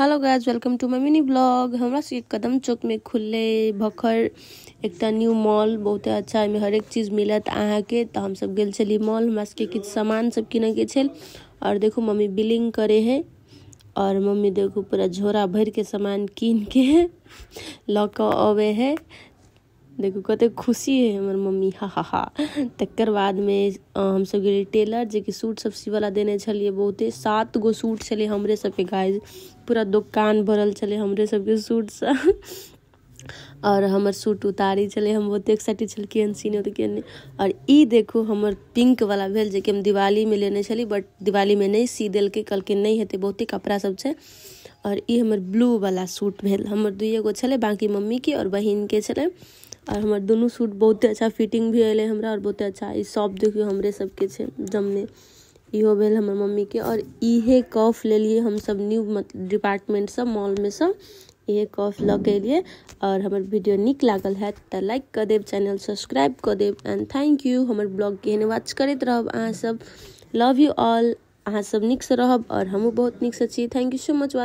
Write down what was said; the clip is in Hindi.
hello guys welcome to my mini blog हमरा से कदम चौक में खुलले भखर एक न्यू मॉल बहुत अच्छा हर एक चीज़ मिलत अहाँ के तो सब गेल चली मॉल हमरा के किछु सामान सब किन के छल और देखू मम्मी बिलिंग करे है और मम्मी देखू पूरा झोरा भर के सामान कीन के लऽ कऽ है देखो कते खुशी है हमारे मम्मी हा हा हा तकर बाद में हम सब गए टेलर कि सूट सब वाला देने छलिए बहुते सात गो सूट छलै हमरे सबके गाइज पूरा दुकान भरल छलै हमरे सबके से और हमर सूट उतारी छलै हम बहुते एक्साइटेड छलखिन हन सीने ओतकिन और ई देखू हमर पिंक वाला भेल कि हम में लेने छली बट में नहीं सी कल के नहीं हेतु बहुते कपड़ा सब छे और ई हमर ब्लू वाला सूट भेल हमर दुए गो बाकी मम्मी के और बहन के छलै और हमारे दोनों सूट बहुत अच्छा फिटिंग भी अल हमरा और बहुत अच्छा ई देखियो देखियौ हमरे सबके छै जमने इहो भेल हमर के और इहे कफ हम सब न्यू डिपार्टमेंट में सब इहे कफ लऽ के एलियै और हमर वीडियो निक लागल है तऽ लाइक क देव चैनल सब्सक्राइब क देव एंड थैंक यू हमर के एहने वॉच करैत रह सब लव यू ऑल निक से रह और हमहूँ बहुत नीकसँ छी थैंक यू सो मच